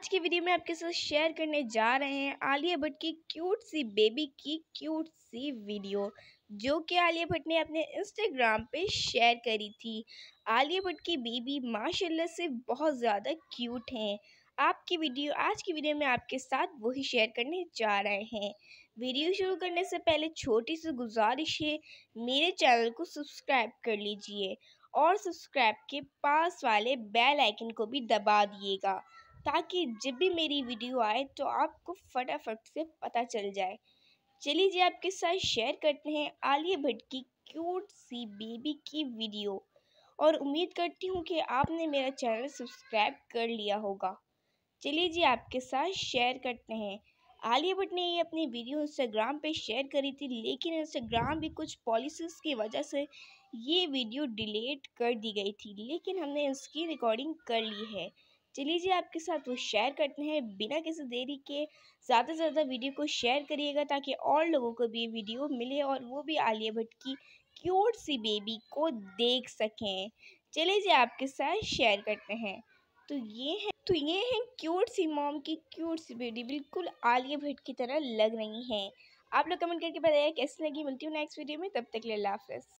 आज की वीडियो में आपके साथ शेयर करने जा रहे हैं आलिया भट्ट की क्यूट सी बेबी की क्यूट सी वीडियो जो कि आलिया भट्ट ने अपने इंस्टाग्राम पे शेयर करी थी आलिया भट्ट की बेबी माशाल्लाह से बहुत ज़्यादा क्यूट हैं आपकी वीडियो आज की वीडियो में आपके साथ वही शेयर करने जा रहे हैं वीडियो शुरू करने से पहले छोटी सी गुजारिश है मेरे चैनल को सब्सक्राइब कर लीजिए और सब्सक्राइब के पास वाले बेल आइकन को भी दबा दिएगा ताकि जब भी मेरी वीडियो आए तो आपको फटाफट से पता चल जाए चलिए जी आपके साथ शेयर करते हैं आलिया भट्ट की क्यूट सी बेबी की वीडियो और उम्मीद करती हूँ कि आपने मेरा चैनल सब्सक्राइब कर लिया होगा चलिए जी आपके साथ शेयर करते हैं आलिया भट्ट ने ये अपनी वीडियो इंस्टाग्राम पे शेयर करी थी लेकिन इंस्टाग्राम भी कुछ पॉलिसीज़ की वजह से ये वीडियो डिलीट कर दी गई थी लेकिन हमने इसकी रिकॉर्डिंग कर ली है चलिए जी आपके साथ वो शेयर करते हैं बिना किसी देरी के ज़्यादा से ज़्यादा वीडियो को शेयर करिएगा ताकि और लोगों को भी ये वीडियो मिले और वो भी आलिया भट्ट की क्यूट सी बेबी को देख सकें चलिए जी आपके साथ शेयर करते हैं तो ये है तो ये है क्यूट सी मॉम की क्यूट सी बेबी बिल्कुल आलिया भट्ट की तरह लग रही हैं आप लोग कमेंट करके बताइए कैसी लगी मिलती हूँ नेक्स्ट वीडियो में तब तक ले लाफिज़